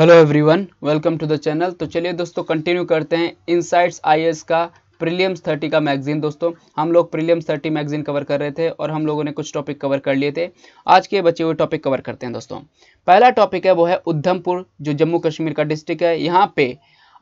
Hello everyone welcome to the channel तो चलिए दोस्तों कंटिन्यू करते हैं इनसाइट्स आईएएस का प्रीलियम्स 30 का मैगजीन दोस्तों हम लोग प्रीलियम्स 30 मैगजीन कवर कर रहे थे और हम लोगों ने कुछ टॉपिक कवर कर लिए थे आज के बचे हुए टॉपिक कवर करते हैं दोस्तों पहला टॉपिक है वो है उधमपुर जो जम्मू कश्मीर का डिस्ट्रिक्ट है यहाँ पे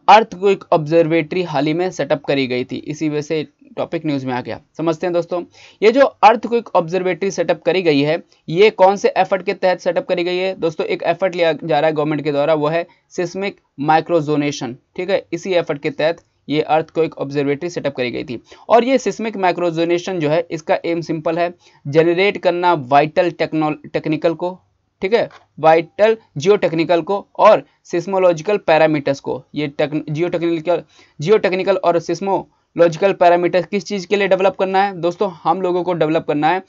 अर्थ एक ऑब्जर्वेटरी हाल ही में सेटअप करी गई थी इसी वजह से टॉपिक न्यूज में आ गया समझते हैं दोस्तों ये जो अर्थ एक ऑब्जर्वेटरी सेटअप करी गई है ये कौन से एफर्ट के तहत सेटअप करी गई है दोस्तों एक एफर्ट लिया जा रहा है गवर्नमेंट के द्वारा वो है सिस्मिक माइक्रोजोनेशन ठीक है इसी एफर्ट के तहत ये अर्थ को एक ऑब्जर्वेटरी सेटअप करी गई थी और ये सिस्मिक माइक्रोजोनेशन जो है इसका एम सिंपल है जनरेट करना वाइटल टेक्निकल को ठीक है वाइटल जियो को और सिस्मोलॉजिकल पैरामीटर्स को ये जियो टेक्निकल जियो टेक्निकल और सिस्मोलॉजिकल पैरामीटर्स किस चीज़ के लिए डेवलप करना है दोस्तों हम लोगों को डेवलप करना है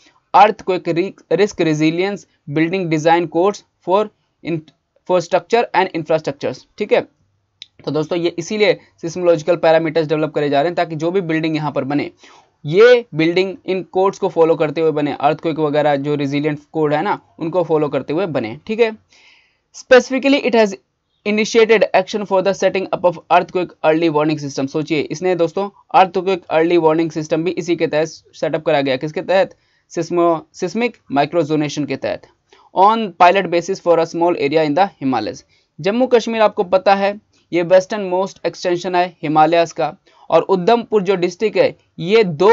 अर्थ को एक risk resilience building design course for in for structure and infrastructures ठीक है तो दोस्तों ये इसीलिए सिस्मोलॉजिकल पैरामीटर्स डेवलप करे जा रहे हैं ताकि जो भी बिल्डिंग यहाँ पर बने ये बिल्डिंग इन कोड्स को फॉलो करते हुए बने अर्थक्विक वगैरह जो रिजिलियंट कोड है ना उनको फॉलो करते हुए बने ठीक है specifically it has initiated action for the setting up of earthquake early warning system सोचिए इसने दोस्तों अर्थक्विक अर्ली वार्निंग सिस्टम भी इसी के तहत सेटअप करा गया किसके तहत सिस्मिक माइक्रोजोनेशन के तहत on pilot basis for a small area in the Himalaya Jammu Kashmir आपको पता है ये वेस्टर्न मोस्ट एक्सटेंशन है हिमालयस का और उधमपुर जो डिस्ट्रिक्ट है ये दो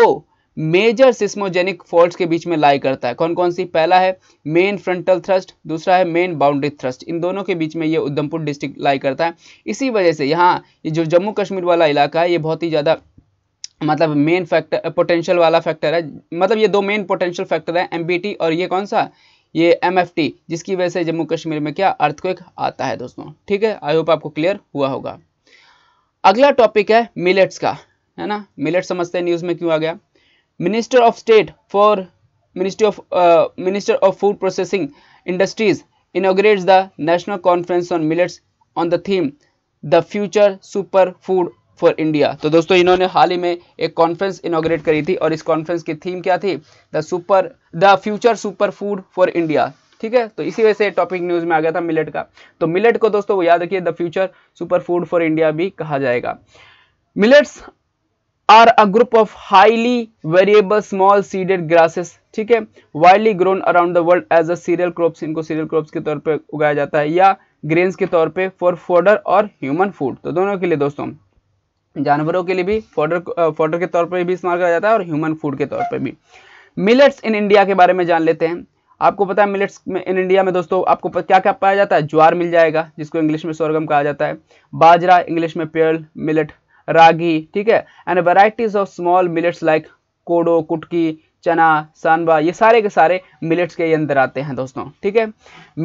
मेजर सिस्मोजेनिक फॉल्ट के बीच में लाई करता है कौन कौन सी पहला है मेन फ्रंटल थ्रस्ट दूसरा है मेन बाउंड्री थ्रस्ट इन दोनों के बीच में ये उधमपुर डिस्ट्रिक्ट लाई करता है इसी वजह से यहाँ ये जो जम्मू कश्मीर वाला इलाका है ये बहुत ही ज़्यादा मतलब मेन फैक्टर पोटेंशियल वाला फैक्टर है मतलब ये दो मेन पोटेंशियल फैक्टर है एम और ये कौन सा ये एम जिसकी वजह से जम्मू कश्मीर में क्या अर्थक्वेक आता है दोस्तों ठीक है आई होप आपको क्लियर हुआ होगा अगला टॉपिक है मिलेट्स का है ना मिलेट समझते हैं न्यूज़ में क्यों आ गया minister of state for ministry of minister of food processing industries inaugurates the national conference on millets on the theme the future super food for India तो दोस्तों इन्होंने हाल ही में एक कॉन्फ्रेंस इनोग्रेट करी थी और इस कॉन्फ्रेंस की थीम क्या थी the super the future super food for India ठीक है तो इसी वजह से टॉपिक न्यूज में आ गया था मिलेट का तो मिलेट को दोस्तों याद रखिए the future super food for India भी कहा जाएगा millets are a group of highly variable small seeded grasses ठीक है widely grown around the world as a cereal crops इनको सीरियल क्रॉप्स के तौर पर उगाया जाता है या ग्रेन्स के तौर पर फॉर फोडर और ह्यूमन फूड तो दोनों के लिए दोस्तों जानवरों के लिए भी फोडर फोडर के तौर पर भी इस्तेमाल किया जाता है और ह्यूमन फूड के तौर पर भी मिलेट्स इन इंडिया के बारे में जान लेते हैं आपको पता है मिलेट्स में इन इंडिया में दोस्तों आपको क्या क्या पाया जाता है ज्वार मिल जाएगा जिसको इंग्लिश में सोरगम कहा जाता है बाजरा इंग्लिश में पेयल मिलेट रागी ठीक है and varieties of small millets like kodo kutki chana सानवा ये सारे के सारे मिलेट्स के अंदर आते हैं दोस्तों ठीक है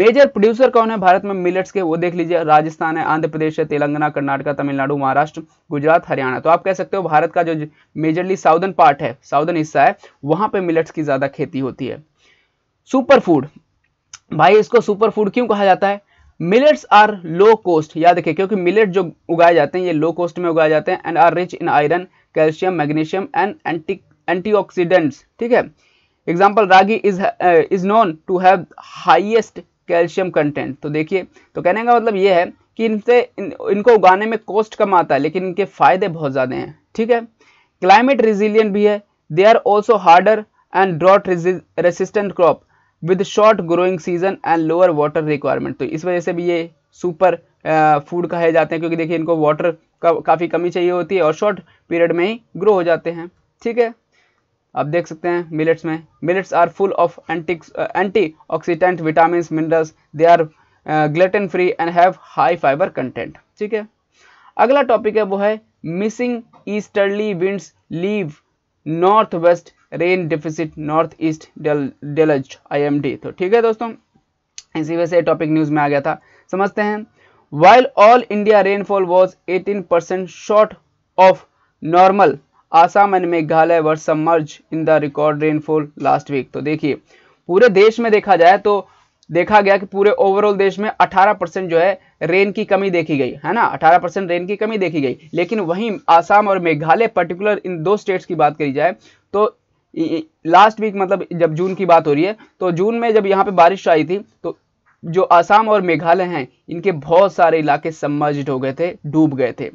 मेजर प्रोड्यूसर कौन है भारत में मिलेट्स के वो देख लीजिए राजस्थान है आंध्र प्रदेश है तेलंगाना कर्नाटका तमिलनाडु महाराष्ट्र गुजरात हरियाणा तो आप कह सकते हो भारत का जो मेजरली साउदर्न पार्ट है साउदर्न हिस्सा है वहाँ पे मिलेट्स की ज़्यादा खेती होती है सुपर फूड भाई इसको सुपर फूड क्यों कहा जाता है मिलेट्स आर लो कॉस्ट याद रखिए क्योंकि मिलेट जो उगाए जाते हैं ये लो कॉस्ट में उगाए जाते हैं and are rich in iron calcium magnesium and antioxidants ठीक है example ragi is is known to have highest calcium content तो देखिए तो कहने का मतलब ये है कि इनसे इन, इनको उगाने में कॉस्ट कम आता है लेकिन इनके फायदे बहुत ज़्यादा हैं ठीक है क्लाइमेट रिजिलियंट भी है they are also harder and drought resistant crop with short growing season and lower water requirement तो इस वजह से भी ये सुपर फूड कहे जाते हैं क्योंकि देखिए इनको वाटर का काफ़ी कमी चाहिए होती है और शॉर्ट पीरियड में ही ग्रो हो जाते हैं ठीक है आप देख सकते हैं मिलेट्स में millets are full of anti antioxidant vitamin minerals they are gluten free and have high fibre content ठीक है अगला टॉपिक है वो है missing easterly winds leave north west rain deficit north east deluged तो ठीक है दोस्तों इसी वजह से टॉपिक न्यूज में आ गया था समझते हैं while all India rainfall was eighteen percent short of normal Assam and Meghalaya were submerged in the record rainfall last week तो देखिए पूरे देश में देखा जाए तो देखा गया कि पूरे ओवरऑल देश में 18 परसेंट जो है रेन की कमी देखी गई है ना 18 परसेंट रेन की कमी देखी गई लेकिन वहीं आसाम और मेघालय पर्टिकुलर इन दो स्टेट्स की बात करी जाए तो लास्ट वीक मतलब जब जून की बात हो रही है तो जून में जब यहाँ पे बारिश आई थी तो जो आसाम और मेघालय हैं इनके बहुत सारे इलाके सम्मर्ज हो गए थे डूब गए थे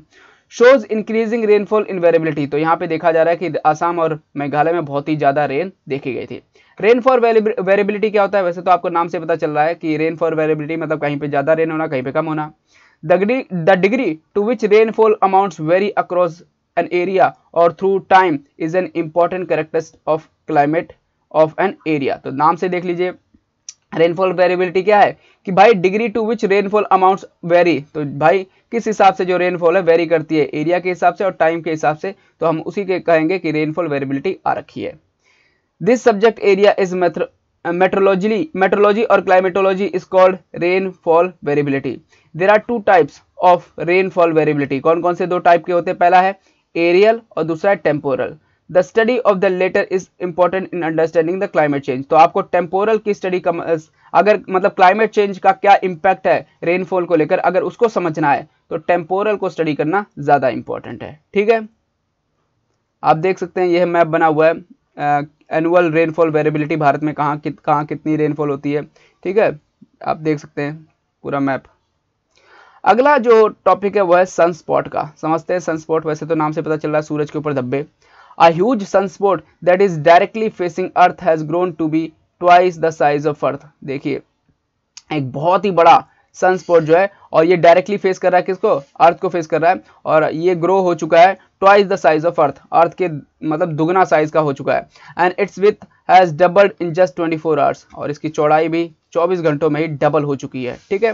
shows increasing rainfall in variability तो यहाँ पे देखा जा रहा है कि आसाम और मेघालय में बहुत ही ज़्यादा रेन देखी गई थी रेन फॉर वेरेबिलिटी क्या होता है वैसे तो आपको नाम से पता चल रहा है कि रेन फॉर वेरेबिलिटी मतलब कहीं पे ज़्यादा रेन होना कहीं पे कम होना the degree the degree to which rainfall amounts vary across an area or through time is an important characteristic of climate of an area तो नाम से देख लीजिए रेनफॉल वेरिएबिलिटी क्या है कि भाई degree to which rainfall amounts vary तो भाई किस हिसाब से जो रेनफॉल है वेरी करती है एरिया के हिसाब से और टाइम के हिसाब से तो हम उसी के कहेंगे कि रेनफॉल वेरिएबिलिटी आ रखी है this subject area is meth meteorology meteorology or climatology is called rainfall variability there are two types of rainfall variability कौन कौन से दो टाइप के होते हैं पहला है एरियल और दूसरा है temporal the study of the latter is important in understanding the climate change तो आपको टेम्पोरल की स्टडी का अगर मतलब क्लाइमेट चेंज का क्या इम्पैक्ट है रेनफॉल को लेकर अगर उसको समझना है तो टेम्पोरल को स्टडी करना ज़्यादा इंपॉर्टेंट है ठीक है आप देख सकते हैं यह मैप बना हुआ है एनुअल रेनफॉल वेरेबिलिटी भारत में कहाँ कि, कहाँ कितनी रेनफॉल होती है ठीक है आप देख सकते हैं पूरा मैप अगला जो टॉपिक है वह है सनस्पॉट का समझते हैं सनस्पॉट वैसे तो नाम से पता चल रहा है सूरज के ऊपर धब्बे a huge sunspot that is directly facing earth has grown to be twice the size of earth देखिए एक बहुत ही बड़ा सनस्पॉट जो है और ये डायरेक्टली फेस कर रहा है किसको अर्थ को फेस कर रहा है और ये ग्रो हो चुका है twice the size of earth earth के मतलब दुगना साइज का हो चुका है and it's with has doubled in just 24 hours और इसकी चौड़ाई भी 24 घंटों में ही डबल हो चुकी है ठीक है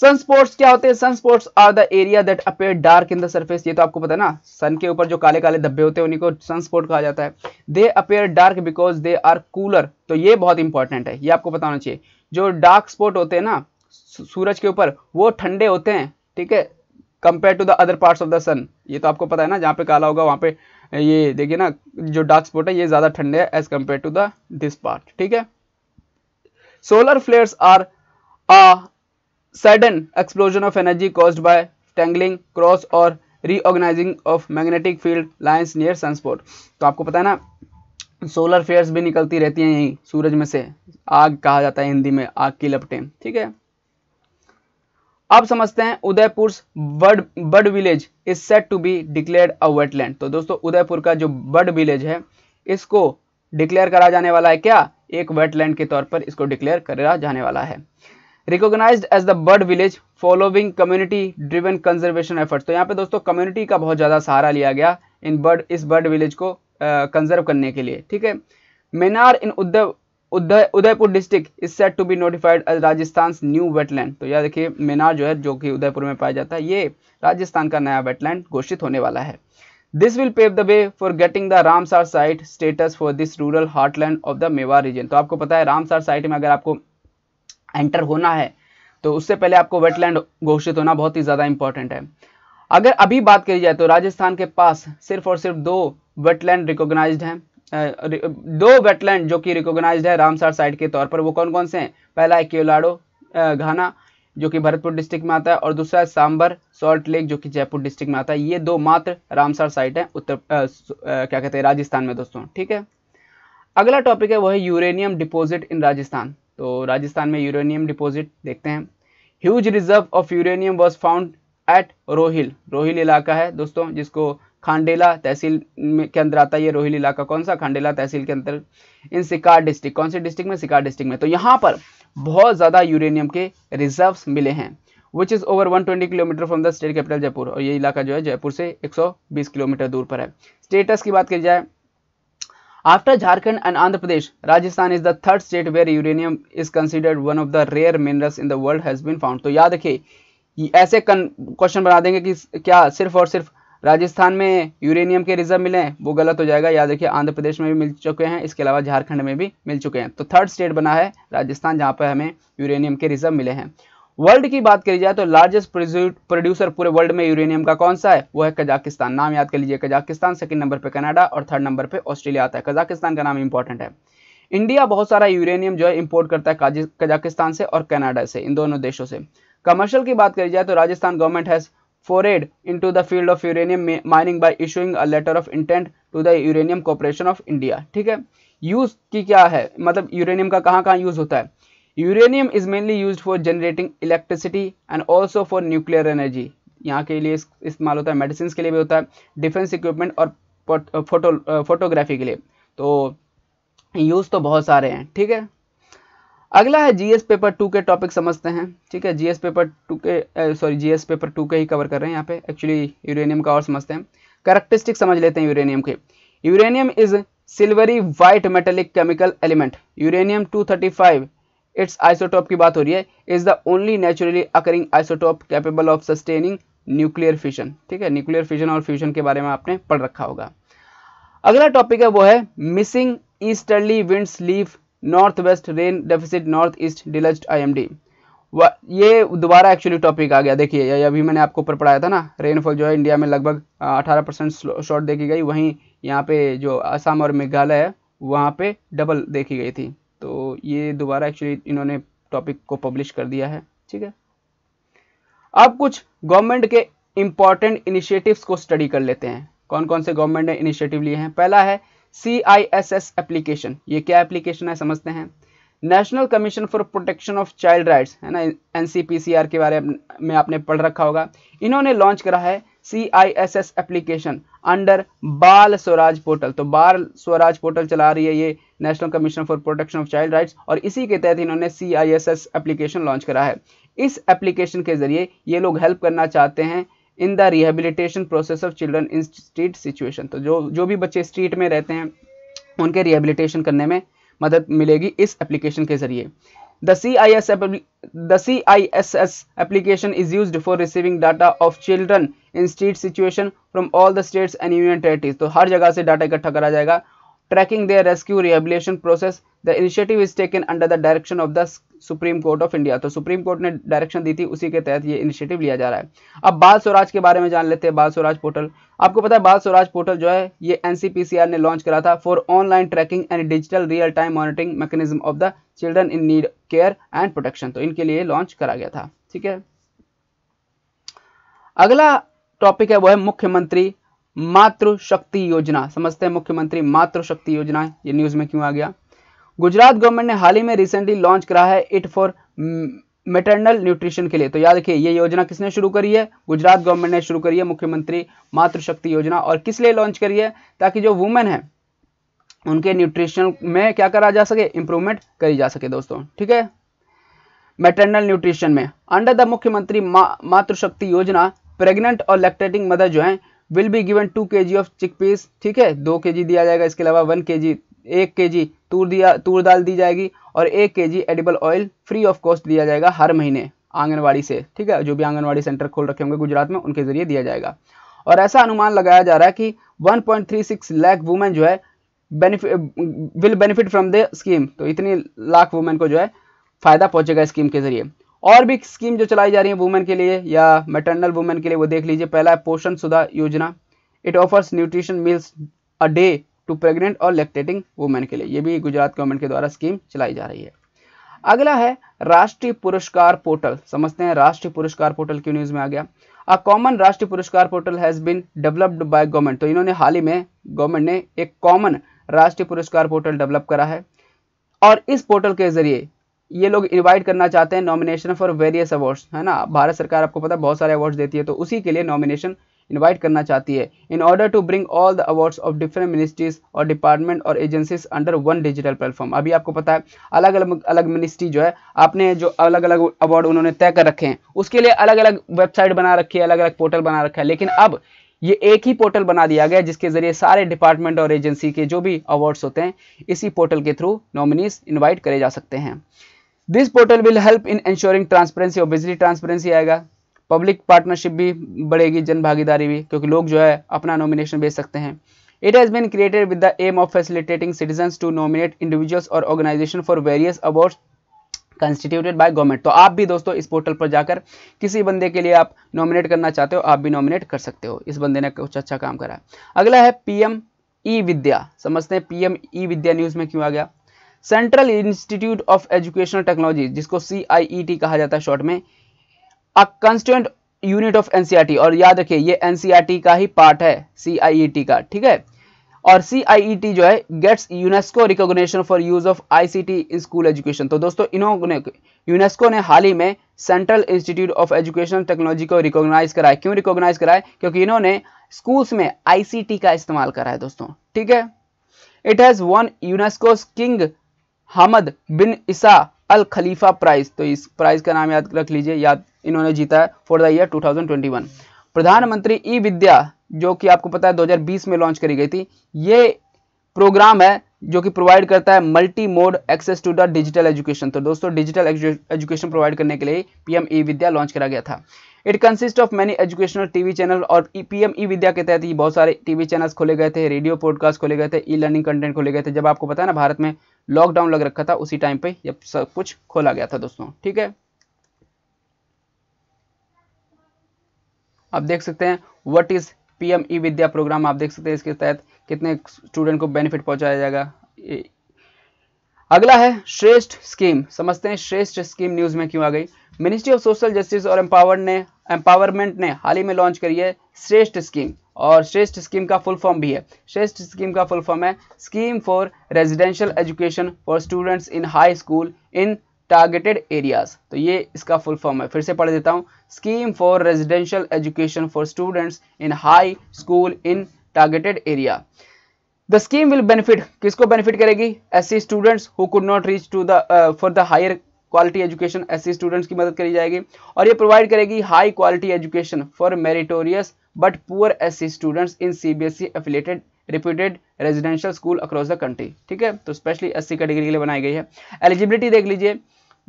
सन स्पॉट्स क्या होते हैं sun spots are the area that appear dark in the surface ये तो आपको पता है ना सन के ऊपर जो काले काले धब्बे होते हैं उन्हीं को सन स्पॉट कहा जाता है they appear dark because they are cooler तो ये बहुत इंपॉर्टेंट है ये आपको पता होना चाहिए जो डार्क स्पॉट होते हैं ना सूरज के ऊपर वो ठंडे होते हैं ठीक है compare to the other parts of the sun ये तो आपको पता है ना जहाँ पे काला होगा वहाँ पे ये देखिए ना जो डार्क स्पॉट है ये ज़्यादा ठंडे है as compare to the this part ठीक है solar flares are sudden explosion of energy cause by tangling cross और reorganising of magnetic field lines near sunspot तो आपको पता है ना सोलर फेयर्स भी निकलती रहती हैं यहीं सूरज में से आग कहा जाता है हिंदी में आग की लपटें ठीक है अब समझते हैं Udaipur bird bird village is set to be declared a wetland तो दोस्तों उदयपुर का जो बर्ड विलेज है इसको डिक्लेयर करा जाने वाला है क्या एक वेटलैंड के तौर पर इसको डिक्लेयर करा जाने वाला है recognised as the bird village following community driven conservation effort तो यहाँ पे दोस्तों कम्युनिटी का बहुत ज़्यादा सहारा लिया गया इन बर्ड इस बर्ड विलेज को कंजर्व करने के लिए ठीक है Menar in Udai Udaipur district is set to be notified as Rajasthan new wetland तो यह देखिए मेनार जो है जो कि उदयपुर में पाया जाता है ये राजस्थान का नया वेटलैंड घोषित होने वाला है this will pave the way for getting the Ramsar site status for this rural heartland of the Mewar region तो आपको पता है रामसार साइट में अगर आपको एंटर होना है तो उससे पहले आपको वेटलैंड घोषित होना बहुत ही ज़्यादा इंपॉर्टेंट है अगर अभी बात करी जाए तो राजस्थान के पास सिर्फ और सिर्फ दो वेटलैंड रिकोगनाइज है दो वेटलैंड जो कि रिकॉग्नाइज्ड है रामसार साइड के तौर पर वो कौन कौन से हैं पहला है केवलाडो घाना जो कि भरतपुर डिस्ट्रिक्ट में आता है और दूसरा है सांबर सॉल्ट लेक जो कि जयपुर डिस्ट्रिक्ट में आता है ये दो मात्र रामसार साइट है उत्तर आ, क्या कहते हैं राजस्थान में दोस्तों ठीक है अगला टॉपिक है वह यूरेनियम डिपोजिट इन राजस्थान तो राजस्थान में यूरेनियम डिपॉजिट देखते हैं huge reserve of uranium was found at Rohil Rohil इलाका है दोस्तों जिसको खांडेला तहसील में के अंदर आता है ये रोहिल इलाका कौन सा खांडेला तहसील के अंदर इन सिकार डिस्ट्रिक्ट कौन से डिस्ट्रिक्ट में सिकार डिस्ट्रिक्ट में तो यहाँ पर बहुत ज़्यादा यूरेनियम के रिजर्व्स मिले हैं which is over 120 kilometre from the state capital Jaipur और ये इलाका जो है जयपुर से 120 किलोमीटर दूर पर है स्टेटस की बात की जाए after Jharkhand and Andhra Pradesh Rajasthan is the third state where uranium is considered one of the rare minerals in the world has been found तो याद रखिए ऐसे क्वेश्चन बना देंगे कि क्या सिर्फ और सिर्फ राजस्थान में यूरेनियम के रिजर्व मिले हैं वो गलत हो जाएगा याद रखिए आंध्र प्रदेश में भी मिल चुके हैं इसके अलावा झारखंड में भी मिल चुके हैं तो थर्ड स्टेट बना है राजस्थान जहाँ पर हमें यूरेनियम के रिजर्व मिले हैं वर्ल्ड की बात करी जाए तो लार्जेस्ट प्रोड्यूसर पूरे वर्ल्ड में यूरेनियम का कौन सा है वो है कजाकिस्तान नाम याद कर लीजिए कजाकिस्तान सेकंड नंबर पे कनाडा और थर्ड नंबर पे ऑस्ट्रेलिया आता है कजाकिस्तान का नाम इंपॉर्टेंट है इंडिया बहुत सारा यूरेनियम जो है इंपोर्ट करता है कजाकिस्तान से और कनाडा से इन दोनों देशों से कमर्शियल की बात करी जाए तो Rajasthan government has forayed in the field of uranium mining by issuing a letter of intent to the uranium Corporation of India ठीक है यूज की क्या है मतलब यूरेनियम का कहाँ कहाँ यूज होता है uranium is mainly use for generating electricity and also for nuclear energy यहाँ के लिए इस्तेमाल होता है मेडिसिन के लिए भी होता है डिफेंस इक्विपमेंट और फोटो फोटोग्राफी के लिए तो यूज़ तो बहुत सारे हैं ठीक है अगला है जीएस पेपर टू के टॉपिक समझते हैं ठीक है जीएस पेपर टू के सॉरी जीएस पेपर टू के ही कवर कर रहे हैं यहाँ पे एक्चुअली यूरेनियम का और समझते हैं करेक्टरिस्टिक समझ लेते हैं यूरेनियम के uranium is silvery white metallic chemical element uranium two its isotope की बात हो रही है is the only naturally occurring isotope capable of sustaining nuclear fusion ठीक है न्यूक्लियर फ्यूजन और फ्यूजन के बारे में आपने पढ़ रखा होगा अगला टॉपिक है वो है missing easterly winds leave north west rain deficit north east deluged IMD ये दोबारा एक्चुअली टॉपिक आ गया देखिए अभी मैंने आपको ऊपर पढ़ाया था ना रेनफॉल जो है इंडिया में लगभग 18 परसेंट शॉर्ट देखी गई वहीं यहाँ पे जो असम और मेघालय है वहाँ पे डबल देखी गई थी तो ये दोबारा एक्चुअली इन्होंने टॉपिक को पब्लिश कर दिया है ठीक है अब कुछ गवर्नमेंट के इंपॉर्टेंट इनिशिएटिव्स को स्टडी कर लेते हैं कौन कौन से गवर्नमेंट ने इनिशिएटिव लिए हैं पहला है C I S S application ये क्या एप्लीकेशन है समझते हैं national commission for protection of child rights है ना एनसीपीसीआर के बारे में आपने पढ़ रखा होगा इन्होंने लॉन्च करा है C I S S application under Bal Swaraj portal तो बाल स्वराज पोर्टल चला रही है ये national commission for protection of child rights और इसी के तहत इन्होंने C I S S application launch करा है इस एप्लीकेशन के जरिए ये लोग हेल्प करना चाहते हैं in the rehabilitation process of children in street situation तो जो जो भी बच्चे स्ट्रीट में रहते हैं उनके रिहेबिलिटेशन करने में मदद मिलेगी इस एप्लीकेशन के जरिए the C I S S application is use for receiving data of children in street situation from all the states and union territories तो हर जगह से डाटा इकट्ठा करा जाएगा tracking their rescue rehabilitation process the initiative is taken under the direction of the supreme court of India तो supreme court ने direction दी थी उसी के तहत ये इनिशिएटिव लिया जा रहा है अब बाल स्वराज के बारे में जान लेते हैं बाल स्वराज पोर्टल आपको पता है बाल स्वराज पोर्टल जो है ये एनसीपीसीआर ने लॉन्च करा था for online tracking and digital real time monitoring mechanism of the children in need care and protection तो इनके लिए लॉन्च करा गया था ठीक है अगला टॉपिक है वो है मुख्यमंत्री मातृशक्ति योजना समझते हैं मुख्यमंत्री मातृशक्ति योजना ये न्यूज में क्यों आ गया गुजरात गवर्नमेंट ने हाल ही में रिसेंटली लॉन्च करा है इट फॉर मेटरनल न्यूट्रिशन के लिए तो याद रखिए ये योजना किसने शुरू करी है गुजरात गवर्नमेंट ने शुरू करी है मुख्यमंत्री मातृशक्ति योजना और किस लिए लॉन्च करी है ताकि जो वुमेन है उनके न्यूट्रिशन में क्या करा जा सके इंप्रूवमेंट करी जा सके दोस्तों ठीक है मेटरनल न्यूट्रिशन में under the Mukhyamantri Matrushakti Yojana pregnant और लैक्टेटिंग मदर जो है will be given two K of chickpeas ठीक है दो के जी दिया जाएगा इसके अलावा वन के जी एक के जी तूर दिया तूर दाल दी जाएगी और एक K G edible oil free of cost दिया जाएगा हर महीने आंगनवाड़ी से ठीक है जो भी आंगनवाड़ी सेंटर खोल रखे होंगे गुजरात में उनके जरिए दिया जाएगा और ऐसा अनुमान लगाया जा रहा है कि 1.36 लाख वुमेन जो है will benefit from the scheme तो इतनी लाख वुमेन को जो है फायदा पहुंचेगा स्कीम के जरिए और भी स्कीम जो चलाई जा रही है वुमेन के लिए या मेटर्नल वुमेन के लिए वो देख लीजिए पहला है Poshan Sudha Yojana it offers nutrition meals a day to pregnant और लेक्टेटिंग वुमेन के लिए ये भी गुजरात गवर्नमेंट के द्वारा स्कीम चलाई जा रही है अगला है राष्ट्रीय पुरस्कार पोर्टल समझते हैं राष्ट्रीय पुरस्कार पोर्टल क्यों न्यूज में आ गया अ common Rashtriya Puraskar portal has been developed by government तो इन्होंने हाल ही में गवर्नमेंट ने एक common Rashtriya Puraskar portal develop करा है और इस पोर्टल के जरिए ये लोग इनवाइट करना चाहते हैं नॉमिनेशन फॉर वेरियस अवार्ड्स है ना भारत सरकार आपको पता है बहुत सारे अवार्ड्स देती है तो उसी के लिए नॉमिनेशन इनवाइट करना चाहती है in order to bring all the awards of different ministries और डिपार्टमेंट और agencies under one digital platform अभी आपको पता है अलग अलग अलग मिनिस्ट्री जो है आपने जो अलग अलग अवार्ड उन्होंने तय कर रखे हैं उसके लिए अलग अलग वेबसाइट बना रखी है अलग अलग पोर्टल बना रखा है लेकिन अब ये एक ही पोर्टल बना दिया गया जिसके जरिए सारे डिपार्टमेंट और एजेंसी के जो भी अवार्ड्स होते हैं इसी पोर्टल के थ्रू नॉमिनीज इन्वाइट करे जा सकते हैं this portal will help in ensuring transparency obviously transparency आएगा पब्लिक पार्टनरशिप भी बढ़ेगी जन भागीदारी भी क्योंकि लोग जो है अपना नॉमिनेशन भेज सकते हैं it has been created with the aim of facilitating citizen to nominate individuals और organisation for various award constituted by government तो आप भी दोस्तों इस पोर्टल पर जाकर किसी बंदे के लिए आप नॉमिनेट करना चाहते हो आप भी नॉमिनेट कर सकते हो इस बंदे ने कुछ अच्छा काम करा है अगला है पीएम ई विद्या समझते हैं पीएम ई विद्या न्यूज़ में क्यों आ गया central institute of educational technology जिसको सी e कहा जाता है शॉर्ट में a constituent unit of NCERT e और याद रखिए ये एनसीआरटी e का ही पार्ट है सी का ठीक है और सी जो है gets UNESCO recognition for use of ICT in school education तो दोस्तों इन्होंने यूनेस्को ने हाल ही में central institute of education technology को रिकॉग्नाइज कराया क्यों रिकॉग्नाइज कराया क्योंकि इन्होंने स्कूल्स में आईसीटी का इस्तेमाल करा है दोस्तों ठीक है it has won UNESCO King Hamad bin Isa Al Khalifa prize तो इस प्राइज का नाम याद रख लीजिए याद इन्होंने जीता है फॉर द ईयर 2021 प्रधानमंत्री ई विद्या जो कि आपको पता है 2020 में लॉन्च करी गई थी ये प्रोग्राम है जो कि प्रोवाइड करता है multi mode access to the digital education तो दोस्तों डिजिटल एजुकेशन प्रोवाइड करने के लिए पीएम ई विद्या लॉन्च करा गया था it consist of many educational TV channel और पीएम ई विद्या के तहत ये बहुत सारे टीवी चैनल्स खोले गए थे रेडियो पॉडकास्ट खोले गए थे ई लर्निंग कंटेंट खोले गए थे जब आपको पता है ना भारत में लॉकडाउन लग रखा था उसी टाइम पे जब सब कुछ खोला गया था दोस्तों ठीक है आप देख सकते हैं what is PM e Vidya programme आप देख सकते हैं इसके तहत कितने स्टूडेंट को बेनिफिट पहुंचाया जाएगा अगला है श्रेष्ठ स्कीम समझते हैं श्रेष्ठ स्कीम न्यूज में क्यों आ गई मिनिस्ट्री ऑफ सोशल जस्टिस और एम्पावर ने एम्पावरमेंट ने हाल ही में लॉन्च करी है श्रेष्ठ स्कीम और श्रेष्ठ स्कीम का फुल फॉर्म भी है श्रेष्ठ स्कीम का फुल फॉर्म है scheme for residential education for students in high school in targeted areas तो ये इसका फुल फॉर्म है फिर से पढ़ देता हूँ scheme for residential education for students in high school in targeted area the scheme will benefit किसको बेनिफिट करेगी S C students who could not reach to the for the higher quality education ऐसे students की मदद करी जाएगी और ये provide करेगी high quality education for meritorious but poor S students in C B S E affiliated reputed residential school across the country ठीक है तो स्पेशली एस सी कैटेगरी के लिए बनाई गई है एलिजिबिलिटी देख लीजिए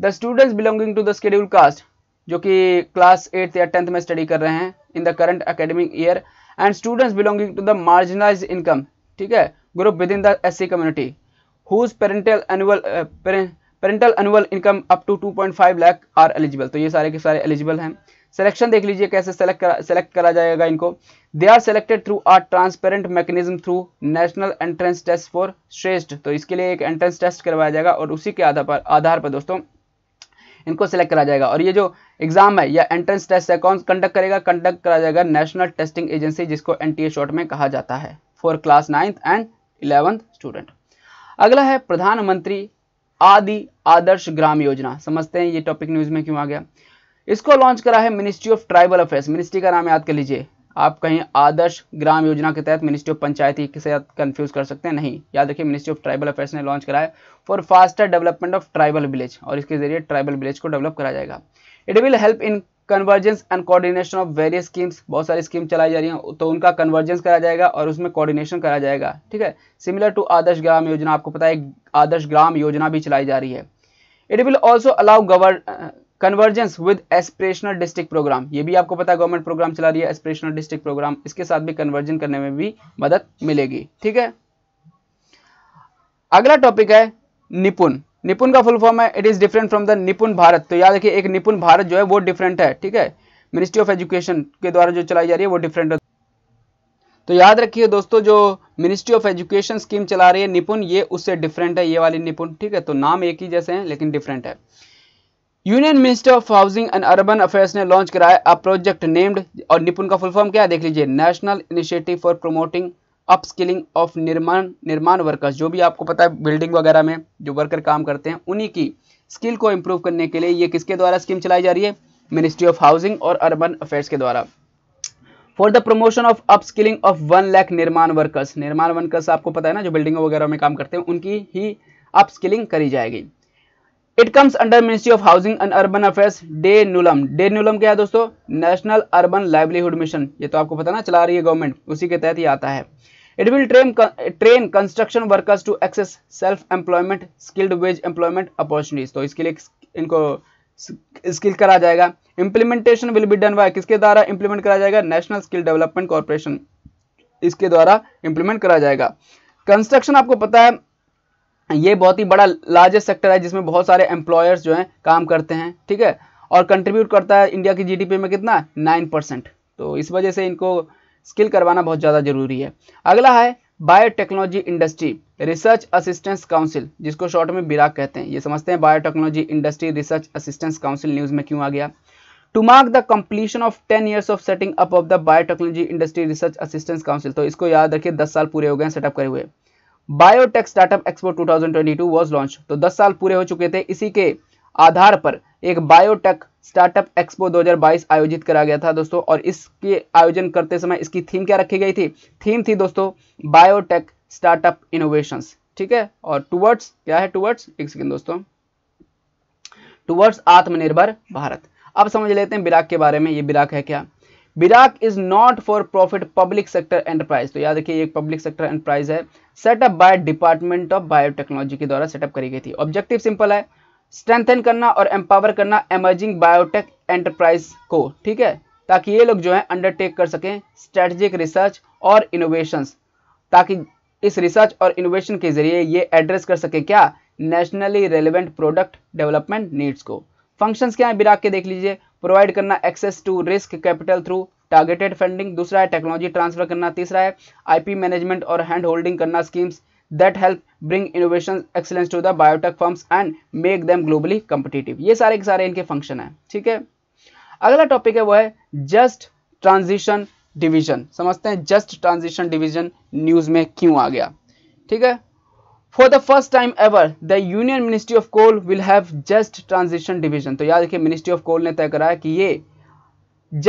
the students belonging to the schedule caste जो कि क्लास एट्थ या टेंथ में स्टडी कर रहे हैं in the current academic year and students belonging to the marginalise income ठीक है group within the S C community whose parental annual parental annual income up to 2.5 lakh are eligible तो ये सारे के सारे एलिजिबल हैं सिलेक्शन देख लीजिए कैसे सेलेक्ट करा सेलेक्ट करा जाएगा इनको they are selected through a transparent mechanism through national entrance test for Shreshta तो इसके लिए एक एंट्रेंस टेस्ट करवाया जाएगा और उसी के आधार पर आधार पर दोस्तों इनको सेलेक्ट करा जाएगा और ये जो एग्जाम है या एंट्रेंस टेस्ट है कौन कंडक्ट करेगा कंडक्ट करा जाएगा नेशनल टेस्टिंग एजेंसी जिसको एन शॉर्ट में कहा जाता है for class ninth and eleventh student अगला है प्रधानमंत्री आदि आदर्श ग्राम योजना समझते हैं ये टॉपिक न्यूज में क्यों आ गया इसको लॉन्च करा है ministry of tribal affairs ministry का नाम याद कर लीजिए आप कहीं आदर्श ग्राम योजना के तहत मिनिस्ट्री ऑफ पंचायती के साथ कंफ्यूज कर सकते हैं नहीं याद रखिए मिनिस्ट्री ऑफ ट्राइबल अफेयर्स ने लॉन्च कराया for faster development of tribal village और इसके जरिए ट्राइबल विलेज को डेवलप करा जाएगा it will help in convergence and coordination of various schemes बहुत सारी स्कीम चलाई जा रही हैं तो उनका कन्वर्जेंस करा जाएगा और उसमें कोऑर्डिनेशन करा जाएगा ठीक है सिमिलर टू आदर्श ग्राम योजना आपको पता है आदर्श ग्राम योजना भी चलाई जा रही है इट विल ऑल्सो अलाउ गवर् convergence with aspirational district programme ये भी आपको पता है गवर्नमेंट प्रोग्राम चला रही है एस्परेशनल डिस्ट्रिक्ट प्रोग्राम इसके साथ भी कन्वर्जन करने में भी मदद मिलेगी ठीक है अगला टॉपिक है निपुण निपुण का फुल फॉर्म है it is different from the Nipun Bharat तो याद रखिए एक निपुण भारत जो है वो डिफरेंट है ठीक है मिनिस्ट्री ऑफ एजुकेशन के द्वारा जो चलाई जा रही है वो डिफरेंट है तो याद रखिए दोस्तों जो मिनिस्ट्री ऑफ एजुकेशन स्कीम चला रही है निपुण ये उससे डिफरेंट है ये वाली निपुण ठीक है तो नाम एक ही जैसे हैं लेकिन डिफरेंट है union minister of housing and urban affairs ने लॉन्च कराया अ प्रोजेक्ट नेम्ड और निपुण का फुल फॉर्म क्या है देख लीजिए national initiative for promoting upskilling of Nirman Nirman workers जो भी आपको पता है बिल्डिंग वगैरह में जो वर्कर काम करते हैं उन्हीं की स्किल को इम्प्रूव करने के लिए ये किसके द्वारा स्कीम चलाई जा रही है मिनिस्ट्री ऑफ हाउसिंग और अर्बन अफेयर्स के द्वारा for the promotion of upskilling of one lakh Nirman workers निर्माण वर्कर्स आपको पता है ना जो बिल्डिंग वगैरह में काम करते हैं उनकी ही अपस्किलिंग करी जाएगी it comes under ministry of housing and urban affairs DAY NULM DAY NULM क्या है दोस्तों नेशनल अर्बन लाइवलीहुड मिशन ये तो आपको पता ना चला रही है गवर्नमेंट उसी के तहत ही आता है It will train, train construction workers to access self-employment, skilled wage employment opportunities. तो इसके लिए इनको स्किल करा जाएगा implementation will be done by किसके द्वारा इम्प्लीमेंट करा जाएगा नेशनल स्किल डेवलपमेंट कॉरपोरेशन इसके द्वारा इम्प्लीमेंट करा जाएगा कंस्ट्रक्शन आपको पता है ये बहुत ही बड़ा लार्जेस्ट सेक्टर है जिसमें बहुत सारे एम्प्लॉयर्स जो हैं काम करते हैं ठीक है और कंट्रीब्यूट करता है इंडिया की जीडीपी में कितना नाइन परसेंट तो इस वजह से इनको स्किल करवाना बहुत ज़्यादा जरूरी है अगला है biotechnology industry research assistance council जिसको शॉर्ट में बिराग कहते हैं ये समझते हैं biotechnology industry research assistance council news में क्यों आ गया to mark the completion of ten years of setting up of the biotechnology industry research assistance council तो इसको याद रखिए दस साल पूरे हो गए सेटअप करे हुए biotech startup expo 2022 was launch तो दस साल पूरे हो चुके थे इसी के आधार पर एक बायोटेक स्टार्टअप एक्सपो 2022 आयोजित करा गया था दोस्तों और इसके आयोजन करते समय इसकी थीम क्या रखी गई थी थीम थी दोस्तों बायोटेक स्टार्टअप इनोवेशन ठीक है और टूवर्ड्स क्या है टूवर्ड्स एक सेकेंड दोस्तों टूवर्ड्स आत्मनिर्भर भारत अब समझ लेते हैं बिराक के बारे में ये बिराक है क्या BIRAC is not for profit public sector enterprise तो याद रखिए एक पब्लिक सेक्टर एंटरप्राइज है set up by department of biotechnology के द्वारा सेटअप करी गई थी ऑब्जेक्टिव सिंपल है स्ट्रेंथन करना और एम्पावर करना एमर्जिंग बायोटेक एंटरप्राइज को ठीक है ताकि ये लोग जो है अंडरटेक कर सकें स्ट्रेटजिक रिसर्च और इनोवेशंस ताकि इस रिसर्च और इनोवेशन के जरिए ये एड्रेस कर सके क्या nationally relevant product development needs को फंक्शंस क्या है बिराग के देख लीजिए प्रोवाइड करना access to risk capital through targeted funding दूसरा है टेक्नोलॉजी ट्रांसफर करना तीसरा है आईपी मैनेजमेंट और हैंड होल्डिंग करना schemes that help bring innovation excellence to the biotech firms and make them globally competitive ये सारे के सारे इनके फंक्शन है ठीक है अगला टॉपिक है वो है जस्ट ट्रांजिशन डिवीजन समझते हैं जस्ट ट्रांजिशन डिवीजन न्यूज में क्यों आ गया ठीक है for the first time ever the union ministry of coal will have just transition division तो याद रखिए मिनिस्ट्री ऑफ कोल ने तय कराया कि ये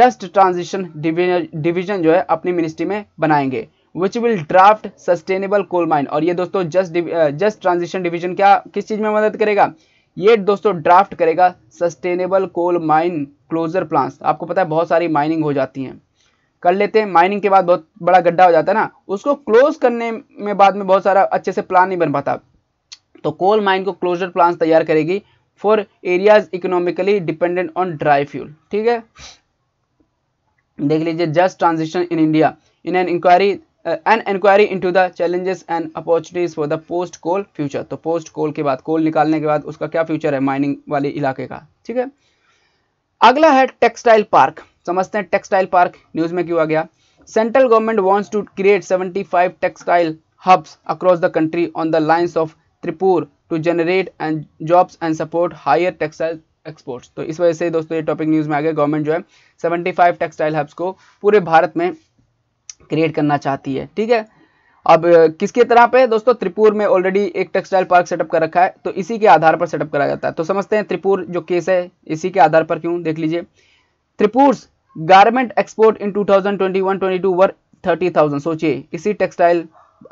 जस्ट ट्रांजिशन डिवीजन जो है अपनी मिनिस्ट्री में बनाएंगे which will draft sustainable coal mine और ये दोस्तों जस्ट जस्ट ट्रांजिशन डिवीजन क्या किस चीज़ में मदद करेगा ये दोस्तों ड्राफ्ट करेगा sustainable coal mine closure plants आपको पता है बहुत सारी माइनिंग हो जाती हैं कर लेते हैं माइनिंग के बाद बहुत बड़ा गड्ढा हो जाता है ना उसको क्लोज करने में बाद में बहुत सारा अच्छे से प्लान नहीं बन पाता तो कोल माइन को क्लोजर प्लान तैयार करेगी for areas economically dependent on dry fuel ठीक है देख लीजिए just transition in India in an inquiry an inquiry into the challenges and opportunities for the post coal future तो पोस्ट कोल के बाद कोल निकालने के बाद उसका क्या फ्यूचर है माइनिंग वाले इलाके का ठीक है अगला है टेक्सटाइल पार्क समझते हैं टेक्सटाइल पार्क न्यूज में क्यों आ गया central government wants to create seventy five textile hubs across the country on the lines of Tirupur to generate and jobs and support higher textile exports तो इस वजह से दोस्तों ये टॉपिक न्यूज में आ गया गवर्नमेंट जो है सेवेंटी फाइव टेक्सटाइल हब्स को पूरे भारत में क्रिएट करना चाहती है ठीक है अब किसके तरह पे दोस्तों त्रिपुर में ऑलरेडी एक टेक्सटाइल पार्क सेटअप कर रखा है तो इसी के आधार पर सेटअप करा जाता है तो समझते हैं त्रिपुर जो केस है इसी के आधार पर क्यों देख लीजिए Tirupur garment export in 2021 thousand twenty one सोचिए इसी टेक्सटाइल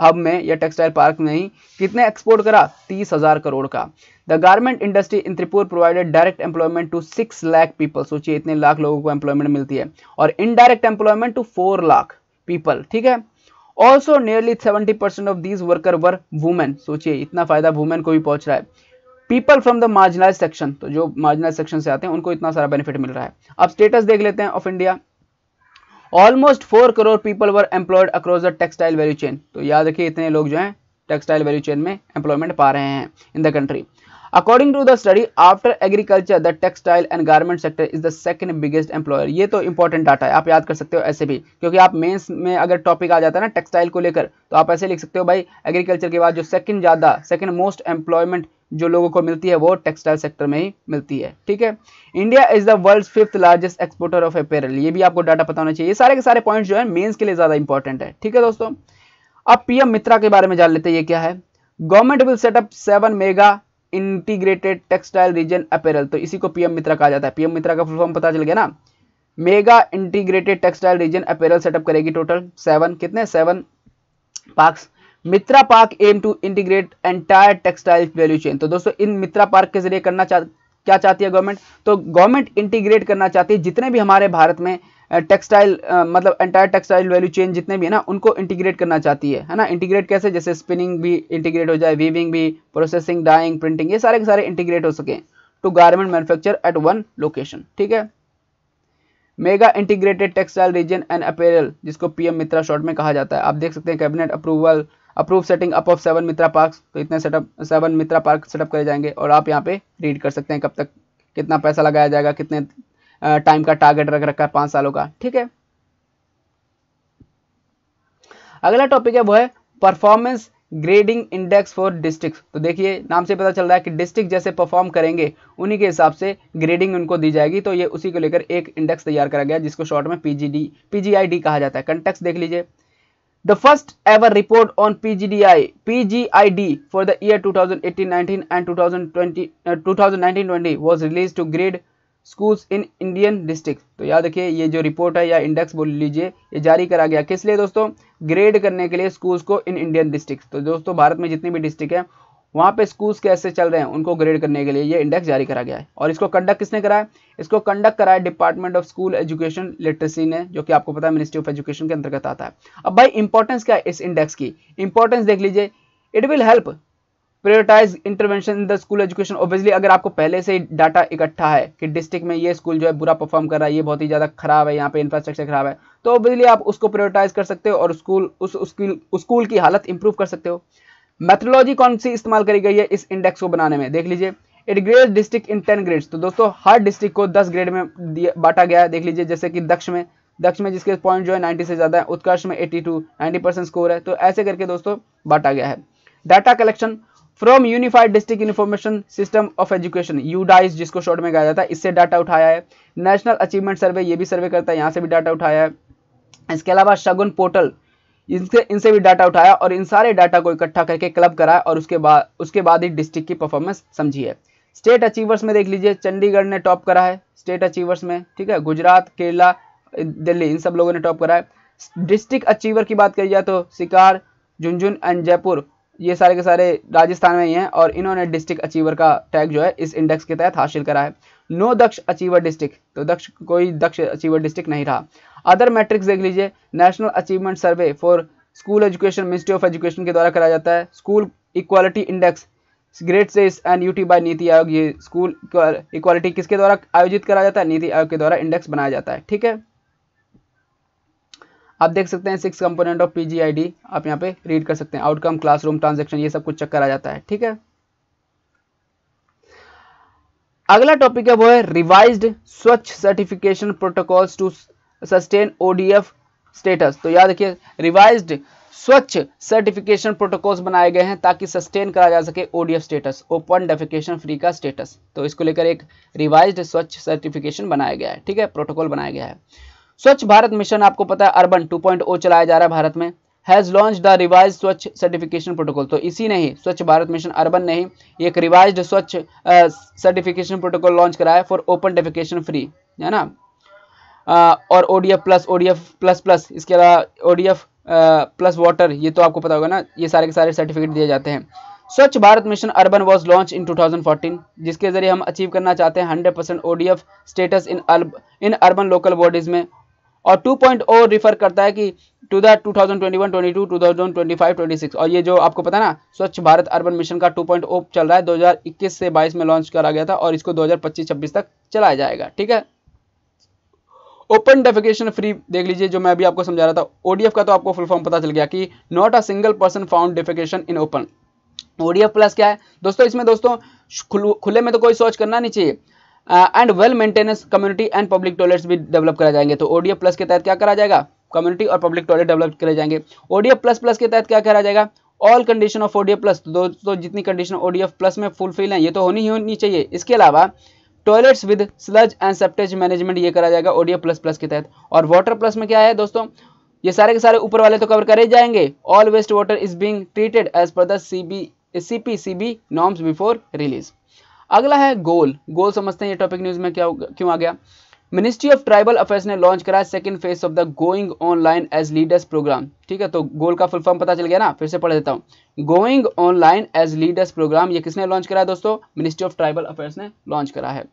हब में या टेक्सटाइल पार्क में ही कितने एक्सपोर्ट करा तीस हजार करोड़ का the garment industry in Tirupur provided direct employment to six lakh people सोचिए इतने लाख लोगों को एम्प्लॉयमेंट मिलती है और indirect employment to four lakh people ठीक है also nearly seventy percent of these worker were women सोचिए इतना फायदा वुमेन को भी पहुंच रहा है people from the marginalise section तो जो मार्जिनाइज सेक्शन से आते हैं उनको इतना सारा बेनिफिट मिल रहा है अब स्टेटस देख लेते हैं of India almost four crore people were employed across the textile value chain तो याद रखिए इतने लोग जो हैं टेक्सटाइल वैल्यू चेन में एम्प्लॉयमेंट पा रहे हैं in the country according to the study after agriculture the textile and garment sector is the second biggest employer ये तो इंपॉर्टेंट डाटा है आप याद कर सकते हो ऐसे भी क्योंकि आप मेंस में अगर टॉपिक आ जाता है ना टेक्सटाइल को लेकर तो आप ऐसे लिख सकते हो भाई एग्रीकल्चर के बाद जो सेकंड ज़्यादा सेकंड मोस्ट एम्प्लॉयमेंट जो लोगों को मिलती है वो टेक्सटाइल सेक्टर में ही मिलती है ठीक है India is the world fifth largest exporter of apparel ये भी आपको डाटा पता होना चाहिए ये सारे के सारे पॉइंट जो है मेन्स के लिए ज़्यादा इंपॉर्टेंट है ठीक है दोस्तों अब पीएम मित्रा के बारे में जान लेते हैं ये क्या है government will set up seven mega integrated textile region apparel तो इसी को पीएम मित्रा कहा जाता है पीएम मित्रा का फुल फॉर्म पता चल गया ना mega integrated textile region apparel set up करेगी टोटल सेवन कितने seven parks MITRA park aim to integrate entire textile value chain तो दोस्तों इन मित्रा पार्क के जरिए करना चाह क्या चाहती है गवर्नमेंट तो गवर्नमेंट इंटीग्रेट करना चाहती है जितने भी हमारे भारत में टेक्सटाइल मतलब एंटायर टेक्सटाइल वैल्यू चेन जितने भी है ना उनको इंटीग्रेट करना चाहती है है ना इंटीग्रेट कैसे जैसे स्पिनिंग भी इंटीग्रेट हो जाए वीविंग भी प्रोसेसिंग डाइंग प्रिंटिंग ये सारे के सारे इंटीग्रेट हो सके to garment manufacture at one location ठीक है mega integrated textile region and apparel जिसको पीएम मित्रा शॉर्ट में कहा जाता है आप देख सकते हैं cabinet approval approve setting up of seven MITRA park तो इतने set up seven MITRA park set up करे जाएंगे और आप यहाँ पे रीड कर सकते हैं कब तक कितना पैसा लगाया जाएगा कितने टाइम का टारगेट रख रखा है पांच सालों का ठीक है अगला टॉपिक है वो है performance grading index for district तो देखिए नाम से पता चल रहा है कि डिस्ट्रिक्ट जैसे परफॉर्म करेंगे उन्हीं के हिसाब से ग्रेडिंग उनको दी जाएगी तो ये उसी को लेकर एक इंडेक्स तैयार करा गया जिसको शॉर्ट में पीजीडी पीजीआईडी कहा जाता है कंटेक्स देख लीजिए The first ever report on PGDI, PGID for the and two thousand twenty two thousand 2019 twenty was release to grade schools in Indian district तो याद रखिए ये जो रिपोर्ट है या इंडेक्स बोल लीजिए ये जारी करा गया किस लिए दोस्तों ग्रेड करने के लिए स्कूल्स को इन इंडियन डिस्ट्रिक्ट तो दोस्तों भारत में जितनी भी डिस्ट्रिक्ट है वहाँ पे स्कूल्स कैसे चल रहे हैं उनको ग्रेड करने के लिए ये इंडेक्स जारी करा गया है और इसको कंडक्ट किसने कराया इसको कंडक्ट कराया department of school education literacy ने जो कि आपको पता है मिनिस्ट्री ऑफ एजुकेशन के अंतर्गत आता है अब भाई इंपॉर्टेंस क्या है इस इंडेक्स की इंपॉर्टेंस देख लीजिए it will help prioritise intervention in the school education obviously अगर आपको पहले से ही डाटा इकट्ठा है कि डिस्ट्रिक्ट में ये स्कूल जो है बुरा परफॉर्म कर रहा है ये बहुत ही ज़्यादा खराब है यहाँ पे इंफ्रास्ट्रक्चर खराब है तो ऑब्वियसली आप उसको प्रायोरिटाइज कर सकते हो और स्कूल उस स्कूल स्कूल की हालत इंप्रूव कर सकते हो मैथोलॉजी कौन सी इस्तेमाल करी गई है इस इंडेक्स को बनाने में देख लीजिए it grade district in ten grades तो दोस्तों हर डिस्ट्रिक्ट को दस ग्रेड में बांटा गया है देख लीजिए जैसे कि दक्ष में दक्ष में जिसके पॉइंट जो है नाइन्टी से ज़्यादा है उत्कर्ष में टू 90 परसेंट स्कोर है तो ऐसे करके दोस्तों बांटा गया है data collection from unified district information system of education UDISE जिसको शॉर्ट में कहा जाता है इससे डाटा उठाया है नेशनल अचीवमेंट सर्वे ये भी सर्वे करता है यहाँ से भी डाटा उठाया है इसके अलावा शगुन पोर्टल इनसे इनसे भी डाटा उठाया और इन सारे डाटा को इकट्ठा करके क्लब कराया और उसके बाद उसके बाद ही डिस्ट्रिक्ट की परफॉर्मेंस समझी है स्टेट अचीवर्स में देख लीजिए चंडीगढ़ ने टॉप करा है स्टेट अचीवर्स में ठीक है गुजरात केरला दिल्ली इन सब लोगों ने टॉप करा है डिस्ट्रिक्ट अचीवर की बात करी जाए तो शिकार झुंझुन एंड जयपुर ये सारे के सारे राजस्थान में ही हैं और इन्होंने डिस्ट्रिक्ट अचीवर का टैग जो है इस इंडेक्स के तहत हासिल करा है नो दक्ष अचीवर डिस्ट्रिक्ट तो दक्ष कोई दक्ष अचीवर डिस्ट्रिक्ट नहीं रहा अदर मैट्रिक्स देख लीजिए national achievement survey for school education ministry of education के द्वारा कराया जाता है स्कूल इक्वालिटी इंडेक्स ग्रेट सेस and UT by NITI Aayog ये स्कूल इक्वालिटी किसके द्वारा आयोजित कराया जाता है नीति आयोग के द्वारा इंडेक्स बनाया जाता है ठीक है आप देख सकते हैं सिक्स कंपोनेंट ऑफ पी आप यहाँ पे रीड कर सकते हैं आउटकम क्लासरूम ट्रांजेक्शन ये सब कुछ चक्कर आ जाता है ठीक है अगला टॉपिक है वो है revise Swachh certification protocols to sustain ODF status तो याद रखिए रिवाइज स्वच्छ सर्टिफिकेशन प्रोटोकॉल्स बनाए गए हैं ताकि सस्टेन करा जा सके ODF status open defecation free का स्टेटस तो इसको लेकर एक रिवाइज स्वच्छ सर्टिफिकेशन बनाया गया है ठीक है प्रोटोकॉल बनाया गया है स्वच्छ भारत मिशन आपको पता है अर्बन 2.0 चलाया जा रहा है भारत में has launch the revise Swachh certification protocol तो इसी ने ही स्वच्छ भारत मिशन अर्बन ने ही एक revise Swachh certification protocol launch कराया फॉर ओपन डेफिकेशन फ्री है ना uh, और ODF plus ODF plus plus इसके अलावा ओडीएफ प्लस वाटर ये तो आपको पता होगा ना ये सारे के सारे सर्टिफिकेट दिए जाते हैं Swachh Bharat mission urban was launch in 2014 जिसके जरिए हम अचीव करना चाहते हैं 100 परसेंट ओडीएफ स्टेटस इन अर्ब इन अर्बन लोकल बॉडीज़ में और 2.0 रिफर करता है कि टू द 2021 22 2025 26 और ये जो आपको पता ना स्वच्छ भारत अर्बन मिशन का 2.0 चल रहा है 2021 से 22 में लॉन्च करा गया था और इसको 2025-26 तक चलाया जाएगा ठीक है ओपन डेफिकेशन फ्री देख लीजिए जो मैं अभी आपको समझा रहा था ओडीएफ का तो आपको फुल फॉर्म पता चल गया कि not a single person found defecation in open ODF plus क्या है दोस्तों इसमें दोस्तों खुले में तो कोई सर्च करना नहीं चाहिए and well maintenance community and public toilets भी डेवलप कराए जाएंगे तो ओडीएफ प्लस के तहत क्या करा जाएगा कम्युनिटी और पब्लिक टॉयलेट डेवलप कराए जाएंगे ओडीएफ प्लस प्लस के तहत क्या करा जाएगा all condition of ODF plus दोस्तों जितनी कंडीशन ओडीएफ प्लस में फुलफिल है ये तो होनी ही होनी चाहिए इसके अलावा toilets with sludge and septage management ये करा जाएगा ओडीएफ प्लस प्लस के तहत और वाटर प्लस में क्या है दोस्तों ये सारे के सारे ऊपर वाले तो कवर करे जाएंगे all waste water is being treated as per the B C P C B norms before release अगला है गोल गोल समझते हैं ये टॉपिक न्यूज में क्या क्यों आ गया मिनिस्ट्री ऑफ ट्राइबल अफेयर्स ने लॉन्च कराया second phase of the going online as leaders programme ठीक है तो गोल का फुल फॉर्म पता चल गया ना फिर से पढ़ देता हूँ going online as leaders programme ये किसने लॉन्च करा है दोस्तों मिनिस्ट्री ऑफ ट्राइबल अफेयर्स ने लॉन्च करा है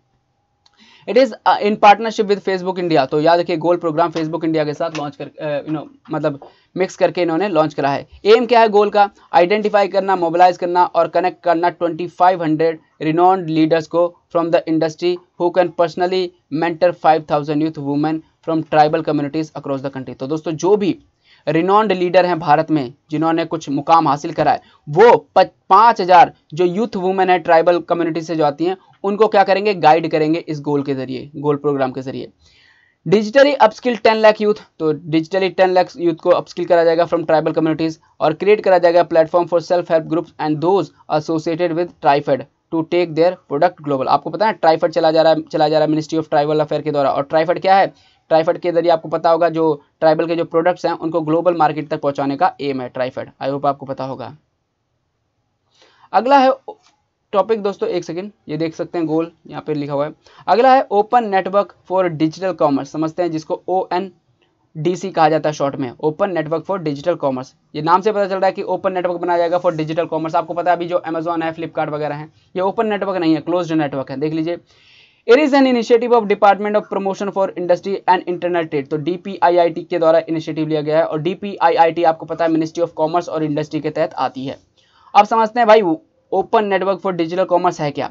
it is in partnership with Facebook India तो याद रखिए गोल प्रोग्राम फेसबुक इंडिया के साथ लॉन्च कर यू uh, नो मतलब मिक्स करके इन्होंने लॉन्च करा है एम क्या है गोल का आइडेंटिफाई करना मोबिलाइज करना और कनेक्ट करना 2500 रिनोन्ड लीडर्स को from the industry who can personally mentor 5000 youth women from tribal communities across the country तो दोस्तों जो भी रिनोन्ड लीडर हैं भारत में जिन्होंने कुछ मुकाम हासिल करा है वो पाँच हज़ार जो यूथ वुमेन है ट्राइबल कम्युनिटी से जो आती हैं उनको क्या करेंगे गाइड करेंगे इस गोल के जरिए गोल प्रोग्राम के जरिए डिजिटली अपस्किल 10 लाख यूथ तो डिजिटली 10 लाख यूथ को अपस्किल करा जाएगा फ्रॉम ट्राइबल कम्युनिटीज और क्रिएट करा जाएगा platform for self help groups and those associated with TRIFED to take their product global आपको पता है ट्राइफेड चला जा रहा है चला जा रहा है मिनिस्ट्री ऑफ ट्राइबल अफेयर के द्वारा और ट्राइफेड क्या है ट्राइफेड के जरिए आपको पता होगा जो ट्राइबल के जो प्रोडक्ट्स हैं उनको ग्लोबल मार्केट तक पहुंचाने का एम है ट्राइफेड आई होप आपको पता होगा अगला है टॉपिक दोस्तों एक सेकंड ये देख सकते हैं गोल यहाँ पे लिखा हुआ है अगला है open network for digital commerce समझते हैं जिसको ओ एन डी सी कहा जाता है शॉर्ट में open network for digital commerce ये नाम से पता चल रहा है कि ओपन नेटवर्क बनाया जाएगा फॉर डिजिटल कॉमर्स आपको पता है अभी जो अमेजोन है फ्लिपकार्ट वगैरह है ये ओपन नेटवर्क नहीं है क्लोज नेटवर्क है देख लीजिए it is an initiative of department of promotion for industry and internet trade तो डीपीआईआईटी के द्वारा इनिशिएटिव लिया गया है और डीपीआईआईटी आपको पता है मिनिस्ट्री ऑफ कॉमर्स और इंडस्ट्री के तहत आती है अब समझते हैं भाई open network for digital commerce है क्या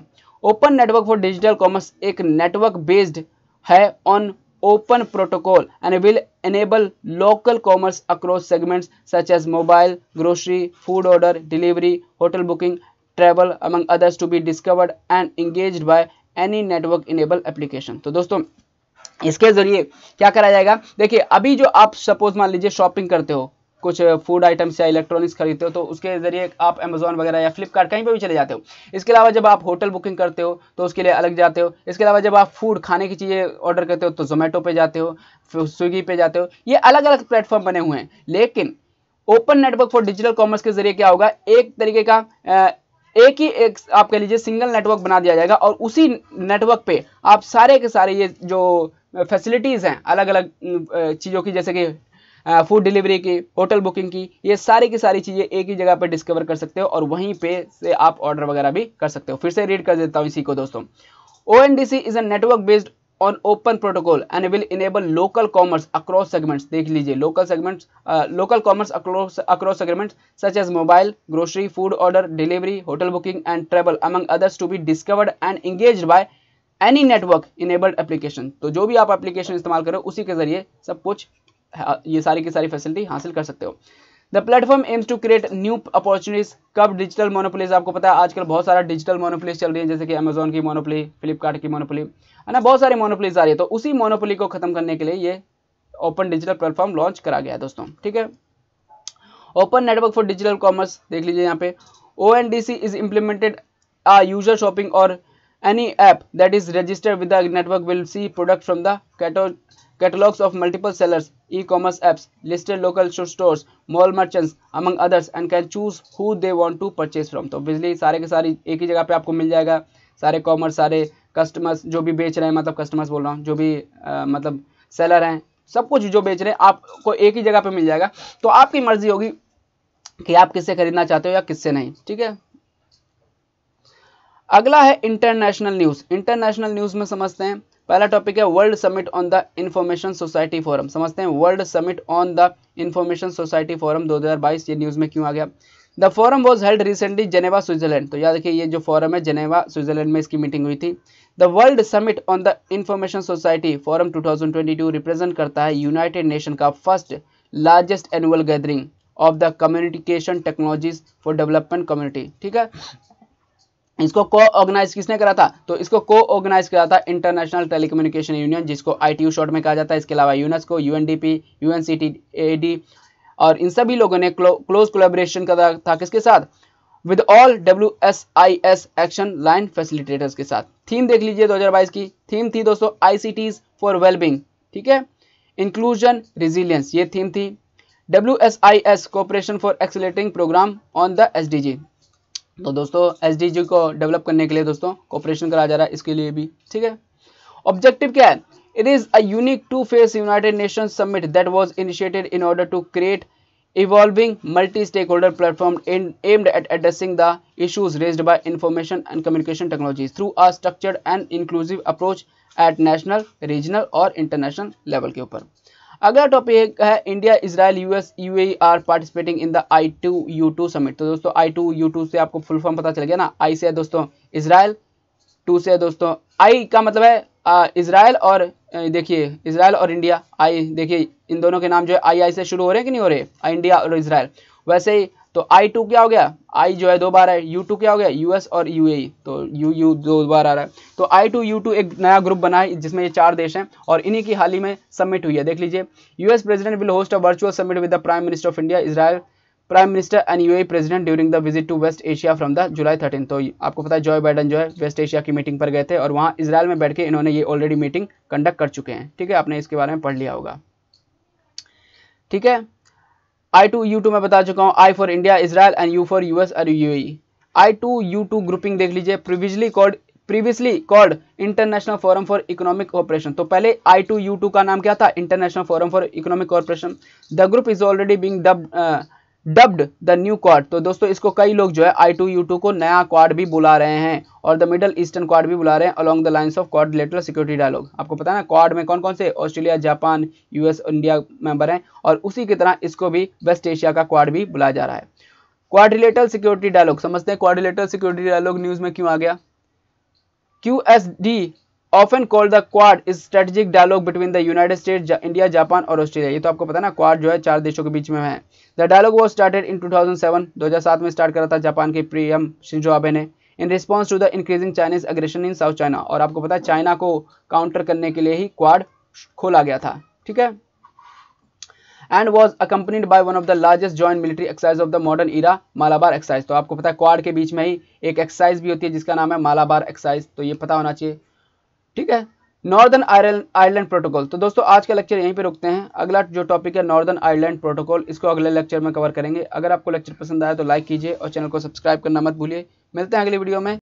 open network for digital commerce एक नेटवर्क बेस्ड है on open protocol and will enable local commerce across segments such as mobile grocery food order delivery hotel booking travel among others to be discovered and engage by any network enable application तो दोस्तों इसके जरिए क्या करा जाएगा देखिए अभी जो आप सपोज मान लीजिए शॉपिंग करते हो कुछ फूड आइटम्स या इलेक्ट्रॉनिक्स खरीदते हो तो उसके ज़रिए आप अमेजोन वगैरह या फ्लिपकार्ट कहीं पर भी चले जाते हो इसके अलावा जब आप होटल बुकिंग करते हो तो उसके लिए अलग जाते हो इसके अलावा जब आप फूड खाने की चीज़ें ऑर्डर करते हो तो जोमेटो पर जाते हो स्विगी पे जाते हो ये अलग अलग प्लेटफॉर्म बने हुए हैं लेकिन open network for digital commerce के जरिए क्या होगा एक तरीके का एक ही एक आप कह लीजिए सिंगल नेटवर्क बना दिया जाएगा और उसी नेटवर्क पे आप सारे के सारे ये जो फैसिलिटीज़ हैं अलग अलग चीज़ों की जैसे कि फूड डिलीवरी की होटल बुकिंग की ये सारी की सारी चीज़ें एक ही जगह पर डिस्कवर कर सकते हो और वहीं पे से आप ऑर्डर वगैरह भी कर सकते हो फिर से रीड कर देता हूँ इसी को दोस्तों O N D C is a network based on open protocol and will enable local commerce across segments देख लीजिए local segments local commerce across across segments such as mobile grocery food order delivery hotel booking and travel among others to be discovered and engage by any network enabled application तो जो भी आप application इस्तेमाल करो उसी के जरिए सब कुछ ये सारी की सारी फैसिलिटी हासिल कर सकते हो the platform aims to create new opportunities curb digital monopolies आपको पता है आजकल बहुत सारा डिजिटल मोनोपोलीज चल रही है जैसे कि अमेजोन की मोनोपोली फ्लिपकार्ट की मोनोपोली है ना बहुत सारी मोनोपोलीज आ रही है तो उसी मोनोपोली को खत्म करने के लिए ये ओपन डिजिटल प्लेटफॉर्म लॉन्च करा गया है दोस्तों ठीक है open network for digital commerce देख लीजिए यहाँ पे O N D C is implemented a user shopping और Any app that is registered with the network will see product from the catalog catalogs of multiple sellers, e-commerce apps, listed local stores, mall merchants, among others, and can choose who they want to purchase from. so basically sare ke sare ek hi jagah pe aapko mil jayega sare commerce sare customers jo bhi bech rahe hain matlab customers bol raha hu jo bhi matlab seller hain sab kuch jo bech rahe hain aapko ek hi jagah pe mil jayega to aapki marzi hogi कि आप किससे खरीदना चाहते हो या किससे नहीं ठीक है अगला है इंटरनेशनल न्यूज़ इंटरनेशनल न्यूज़ में समझते हैं पहला टॉपिक है world summit on the information society forum समझते हैं world summit on the information society forum 2022 ये न्यूज़ में क्यों आ गया the forum was held recently Geneva Switzerland तो याद रखिए ये जो फोरम है जेनेवा स्विट्जरलैंड में इसकी मीटिंग हुई थी the world summit on the information society forum 2022 represent करता है यूनाइटेड नेशन का first largest annual gathering of the communication technologies for development community ठीक है इसको को ऑर्गेनाइज किसने करा था तो इसको को ऑर्गेनाइज करा था इंटरनेशनल टेलीकम्युनिकेशन यूनियन जिसको आईटीयू शॉर्ट में कहा जाता है इसके अलावा यूनेस्को यूएनडीपी यूएनसीटीएडी और इन सभी लोगों ने क्लोज कोलेबोरेशन करा था किसके साथ with all W S I S action line facilitators के साथ थीम देख लीजिए 2022 की थीम थी दोस्तों आईसीटीज फॉर वेलबिंग ठीक है इंक्लूजन रिजिलियंस ये थीम थी W S I S cooperation for accelerating programme on the S D G तो दोस्तों एस को डेवलप करने के लिए दोस्तों कॉपरेशन करा जा रहा है इसके लिए भी ठीक है ऑब्जेक्टिव क्या है it is a unique two phase united nations summit that was initiated in order to create evolving multi stakeholder platform aimed, aimed at addressing the issues raised by information and communication technologies through a structured and inclusive approach at national regional और international level के ऊपर अगला topic है India Israel US UAE participating in the I two U two summit तो दोस्तों आई two U to से आपको full form पता चल गया ना आई से है दोस्तों इसराइल टू से है दोस्तों आई का मतलब है इसराइल और देखिए इसराइल और इंडिया आई देखिए इन दोनों के नाम जो है आई आई से शुरू हो रहे हैं कि नहीं हो रहे इंडिया और इसराइल वैसे ही तो आई टू क्या हो गया आई जो है दो बार है यू टू क्या हो गया यूएस और यूएई e। तो यू यू दो बार आ रहा है तो आई टू यू टू एक नया ग्रुप बना है जिसमें ये चार देश हैं और इन्हीं की हाल ही में सबमिट हुई है देख लीजिए US president will host a virtual summit with the prime minister of India Israel prime minister and UAE president during the visit to West Asia from the July thirteen तो आपको पता है जॉय बाइडन जो है waste Asia की meeting पर गए थे और वहाँ इसराइल में बैठ के इन्होंने ये ऑलरेडी मीटिंग कंडक्ट कर चुके हैं ठीक है आपने इसके बारे में पढ़ लिया होगा ठीक है आई टू यू टू मैं बता चुका हूँ I for India Israel and U for US और E I two U two grouping देख लीजिए previously called previously called international forum for economic cooperation तो पहले आई टू यू टू का नाम क्या था international forum for economic cooperation the group is already being dubbed dubbed the new Quad तो दोस्तों इसको कई लोग जो है आई टू यू टू को नया क्वाड भी बुला रहे हैं और द मिडल ईस्टर्न क्वाड भी बुला रहे हैं along the lines of quadrilateral security dialogue आपको पता है ना क्वाड में कौन कौन से Australia Japan US India member हैं और उसी की तरह इसको भी वेस्ट एशिया का क्वाड भी बुलाया जा रहा है क्वारिलेटर सिक्योरिटी डायलॉग समझते हैं क्वारिलेटर सिक्योरिटी डायलॉग न्यूज में क्यों आ गया Q S D often called the Quad is strategic dialogue between the United State India Japan और ऑस्ट्रेलिया ये तो आपको पता ना क्वाड जो है चार देशों के बीच में है the dialogue was started in 2007 2007 में स्टार्ट करा था जापान के प्रियम शिंजो आबे ने in response to the increasing Chinese aggression in South China और आपको पता है चाइना को काउंटर करने के लिए ही क्वाड खोला गया था ठीक है and was accompanied by one of the largest joint military exercise of the modern era Malabar exercise तो आपको पता है क्वाड के बीच में ही एक एक्साइज भी होती है जिसका नाम है मालाबार एक्साइज तो ये पता होना चाहिए ठीक है नॉर्दर्न आयरलैंड प्रोटोकॉल तो दोस्तों आज का लेक्चर यहीं पे रुकते हैं अगला जो टॉपिक है नॉर्दर्न आयरलैंड प्रोटोकॉल इसको अगले लेक्चर में कवर करेंगे अगर आपको लेक्चर पसंद आया तो लाइक कीजिए और चैनल को सब्सक्राइब करना मत भूलिए मिलते हैं अगली वीडियो में